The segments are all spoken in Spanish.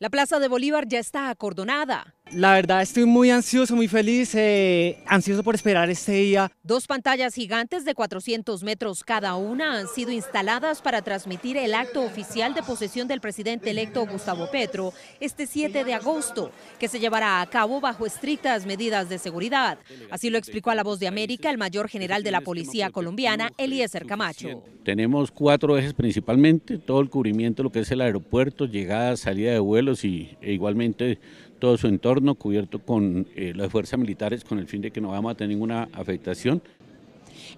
La Plaza de Bolívar ya está acordonada. La verdad estoy muy ansioso, muy feliz, eh, ansioso por esperar este día. Dos pantallas gigantes de 400 metros cada una han sido instaladas para transmitir el acto oficial de posesión del presidente electo Gustavo Petro este 7 de agosto, que se llevará a cabo bajo estrictas medidas de seguridad. Así lo explicó a La Voz de América el mayor general de la Policía colombiana, Eliezer Camacho. Tenemos cuatro ejes principalmente, todo el cubrimiento, lo que es el aeropuerto, llegada, salida de vuelos y e igualmente todo su entorno cubierto con eh, las fuerzas militares con el fin de que no vamos a tener ninguna afectación.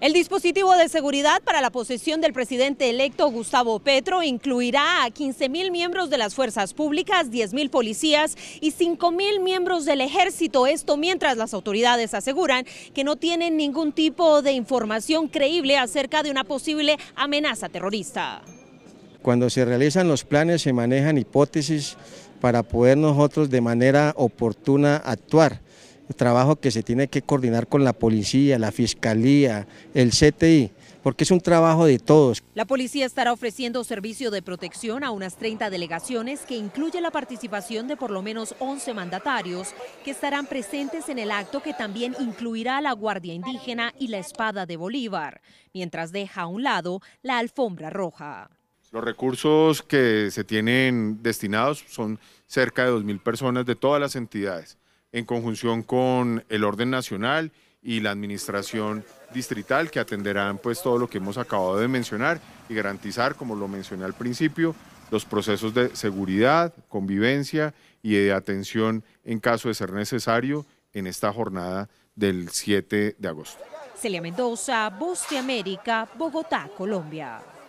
El dispositivo de seguridad para la posesión del presidente electo Gustavo Petro incluirá a 15.000 miembros de las fuerzas públicas, 10.000 policías y 5.000 miembros del ejército. Esto mientras las autoridades aseguran que no tienen ningún tipo de información creíble acerca de una posible amenaza terrorista. Cuando se realizan los planes se manejan hipótesis para poder nosotros de manera oportuna actuar. trabajo que se tiene que coordinar con la policía, la fiscalía, el CTI porque es un trabajo de todos. La policía estará ofreciendo servicio de protección a unas 30 delegaciones que incluye la participación de por lo menos 11 mandatarios que estarán presentes en el acto que también incluirá a la Guardia Indígena y la Espada de Bolívar, mientras deja a un lado la alfombra roja. Los recursos que se tienen destinados son cerca de 2.000 personas de todas las entidades, en conjunción con el orden nacional y la administración distrital que atenderán pues todo lo que hemos acabado de mencionar y garantizar, como lo mencioné al principio, los procesos de seguridad, convivencia y de atención en caso de ser necesario en esta jornada del 7 de agosto. Celia Mendoza, bosque América, Bogotá, Colombia.